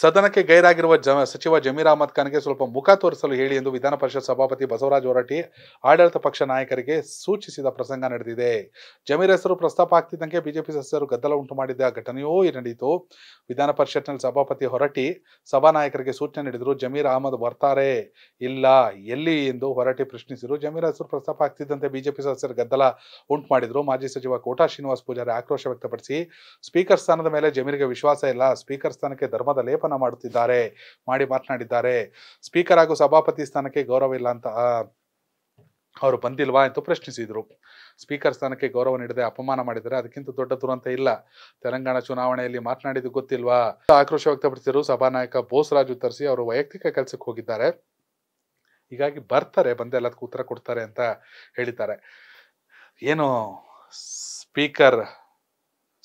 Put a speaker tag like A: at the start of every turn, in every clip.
A: ಸದನಕ್ಕೆ ಗೈರಾಗಿರುವ ಜ ಸಚಿವ ಜಮೀರ್ ಅಹಮದ್ ಖಾನ್ಗೆ ಸ್ವಲ್ಪ ಮುಖ ತೋರಿಸಲು ಹೇಳಿ ಎಂದು ವಿಧಾನ ಪರಿಷತ್ ಸಭಾಪತಿ ಬಸವರಾಜ ಹೊರಟಿ ಆಡಳಿತ ಪಕ್ಷ ನಾಯಕರಿಗೆ ಸೂಚಿಸಿದ ಪ್ರಸಂಗ ನಡೆದಿದೆ ಜಮೀರ್ ಹೆಸರು ಪ್ರಸ್ತಾಪ ಆಗ್ತಿದ್ದಂಗೆ ಬಿಜೆಪಿ ಸದಸ್ಯರು ಗದ್ದಲ ಉಂಟು ಮಾಡಿದ ಘಟನೆಯೂ ನಡೆಯಿತು ವಿಧಾನ ಪರಿಷತ್ನಲ್ಲಿ ಸಭಾಪತಿ ಹೊರಟಿ ಸಭಾ ನಾಯಕರಿಗೆ ಸೂಚನೆ ನೀಡಿದರು ಜಮೀರ್ ಅಹಮದ್ ಬರ್ತಾರೆ ಇಲ್ಲ ಎಲ್ಲಿ ಎಂದು ಹೊರಟಿ ಪ್ರಶ್ನಿಸಿದರು ಜಮೀರ್ ಹೆಸರು ಪ್ರಸ್ತಾಪ ಆಗ್ತಿದ್ದಂತೆ ಬಿಜೆಪಿ ಸದಸ್ಯರು ಗದ್ದಲ ಉಂಟು ಮಾಡಿದರು ಮಾಜಿ ಸಚಿವ ಕೋಟಾ ಶ್ರೀನಿವಾಸ್ ಪೂಜಾರಿ ಆಕ್ರೋಶ ವ್ಯಕ್ತಪಡಿಸಿ ಸ್ಪೀಕರ್ ಸ್ಥಾನದ ಮೇಲೆ ಜಮೀರಿಗೆ ವಿಶ್ವಾಸ ಇಲ್ಲ ಸ್ಪೀಕರ್ ಸ್ಥಾನಕ್ಕೆ ಧರ್ಮದಲ್ಲಿ ಆಕ್ಷೇಪಣೆ ಮಾಡುತ್ತಿದ್ದಾರೆ ಮಾಡಿ ಮಾತನಾಡಿದ್ದಾರೆ ಸ್ಪೀಕರ್ ಹಾಗೂ ಸಭಾಪತಿ ಸ್ಥಾನಕ್ಕೆ ಗೌರವ ಇಲ್ಲ ಅಂತ ಅವರು ಬಂದಿಲ್ವಾ ಅಂತ ಪ್ರಶ್ನಿಸಿದರು ಸ್ಪೀಕರ್ ಸ್ಥಾನಕ್ಕೆ ಗೌರವ ನೀಡದೆ ಅಪಮಾನ ಮಾಡಿದರೆ ಅದಕ್ಕಿಂತ ದೊಡ್ಡ ದುರಂತ ಇಲ್ಲ ತೆಲಂಗಾಣ ಚುನಾವಣೆಯಲ್ಲಿ ಮಾತನಾಡಿದ್ದು ಗೊತ್ತಿಲ್ವಾ ಆಕ್ರೋಶ ವ್ಯಕ್ತಪಡಿಸಿದರು ಸಭಾನಾಯಕ ಬೋಸರಾಜ್ ಉತ್ತರಿಸಿ ಅವರು ವೈಯಕ್ತಿಕ ಕೆಲಸಕ್ಕೆ ಹೋಗಿದ್ದಾರೆ ಹೀಗಾಗಿ ಬರ್ತಾರೆ ಬಂದು ಎಲ್ಲದಕ್ಕೂ ಉತ್ತರ ಕೊಡ್ತಾರೆ ಅಂತ ಹೇಳಿದ್ದಾರೆ ಏನು ಸ್ಪೀಕರ್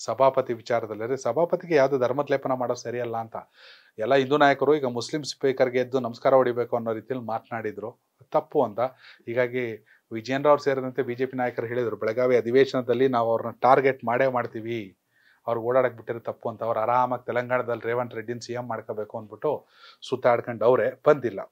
A: ಸಭಾಪತಿ ವಿಚಾರದಲ್ಲಿ ರೀ ಸಭಾಪತಿಗೆ ಯಾವುದು ಲೇಪನ ಮಾಡೋದು ಸರಿಯಲ್ಲ ಅಂತ ಎಲ್ಲ ಹಿಂದೂ ನಾಯಕರು ಈಗ ಮುಸ್ಲಿಂ ಸ್ಪೀಕರ್ಗೆ ಎದ್ದು ನಮಸ್ಕಾರ ಹೊಡಿಬೇಕು ಅನ್ನೋ ರೀತಿಯಲ್ಲಿ ಮಾತನಾಡಿದ್ರು ತಪ್ಪು ಅಂತ ಹೀಗಾಗಿ ವಿಜಯೇಂದ್ರ ಸೇರಿದಂತೆ ಬಿ ಜೆ ಪಿ ನಾಯಕರು ಹೇಳಿದರು ಬೆಳಗಾವಿ ಅಧಿವೇಶನದಲ್ಲಿ ನಾವು ಅವ್ರನ್ನ ಟಾರ್ಗೆಟ್ ಮಾಡೇ ಮಾಡ್ತೀವಿ ಅವ್ರು ಓಡಾಡಕ್ಕೆ ಬಿಟ್ಟಿರೋ ತಪ್ಪು ಅಂತ ಅವ್ರು ಆರಾಮಾಗಿ ತೆಲಂಗಾಣದಲ್ಲಿ ರೇವಂತ್ ರೆಡ್ಡಿನ ಸಿ ಎಂ ಮಾಡ್ಕೋಬೇಕು ಅಂದ್ಬಿಟ್ಟು ಸುತ್ತಾಡ್ಕೊಂಡು ಅವರೇ ಬಂದಿಲ್ಲ